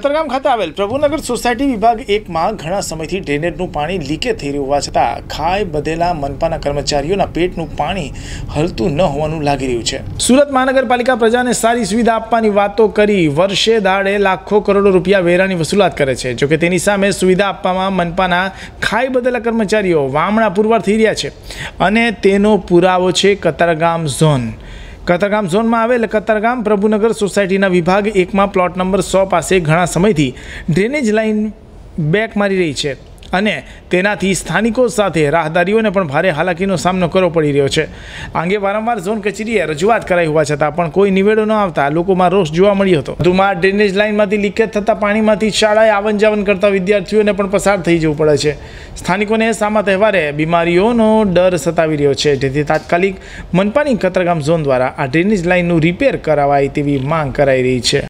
કતરગામ ખાતે આવેલ પ્રભુનગર સોસાયટી વિભાગ એકમાં ઘણા સમયથી ડ્રેનેજનું પાણી લીકેજ થઈ રહ્યું હોવા છતાં ખાય બધેલા મનપાના કર્મચારીઓના પેટનું પાણી હલતું ન હોવાનું લાગી રહ્યું છે સુરત મહાનગરપાલિકા પ્રજાને સારી સુવિધા આપવાની વાતો કરી વર્ષે દાડે લાખો કરોડો રૂપિયા વેરાની વસૂલાત કરે છે જોકે તેની સામે સુવિધા આપવામાં મનપાના ખાય બદલા કર્મચારીઓ વામણા પુરવાર થઈ રહ્યા છે અને તેનો પુરાવો છે કતરગામ ઝોન કતારગામ ઝોનમાં આવેલ કતરગામ પ્રભુનગર સોસાયટીના વિભાગ એકમાં પ્લોટ નંબર સો પાસે ઘણા સમયથી ડ્રેનેજ લાઇન બેક મારી રહી છે અને તેનાથી સ્થાનિકો સાથે રાહદારીઓને પણ ભારે હાલાકીનો સામનો કરવો પડી રહ્યો છે આ અંગે વારંવાર ઝોન કચેરીએ રજૂઆત કરાઈ હોવા છતાં પણ કોઈ નિવેડો ન આવતા લોકોમાં રોષ જોવા મળ્યો હતો વધુમાં ડ્રેનેજ લાઇનમાંથી લીકેજ થતાં પાણીમાંથી શાળાએ આવન જાવન કરતા વિદ્યાર્થીઓને પણ પસાર થઈ જવું પડે છે સ્થાનિકોને સામા તહેવારે બીમારીઓનો ડર સતાવી રહ્યો છે જેથી તાત્કાલિક મનપાની કતરગામ ઝોન દ્વારા આ ડ્રેનેજ લાઇનનું રિપેર કરાવાય તેવી માંગ કરાઈ રહી છે